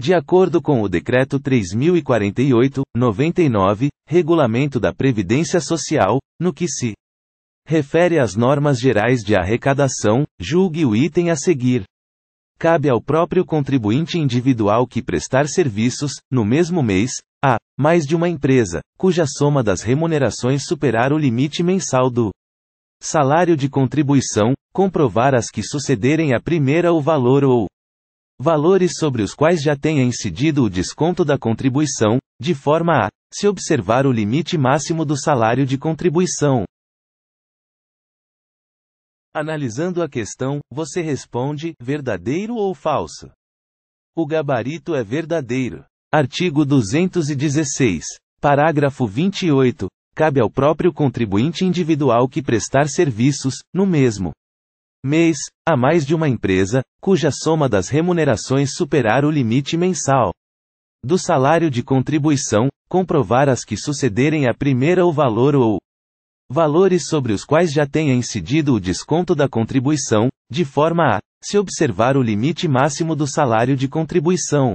De acordo com o Decreto 3048-99, Regulamento da Previdência Social, no que se refere às normas gerais de arrecadação, julgue o item a seguir. Cabe ao próprio contribuinte individual que prestar serviços, no mesmo mês, a mais de uma empresa, cuja soma das remunerações superar o limite mensal do salário de contribuição, comprovar as que sucederem a primeira o valor ou valores sobre os quais já tenha incidido o desconto da contribuição, de forma a se observar o limite máximo do salário de contribuição. Analisando a questão, você responde: verdadeiro ou falso? O gabarito é verdadeiro. Artigo 216. Parágrafo 28. Cabe ao próprio contribuinte individual que prestar serviços, no mesmo, mês, a mais de uma empresa, cuja soma das remunerações superar o limite mensal do salário de contribuição, comprovar as que sucederem a primeira o valor ou valores sobre os quais já tenha incidido o desconto da contribuição, de forma a se observar o limite máximo do salário de contribuição.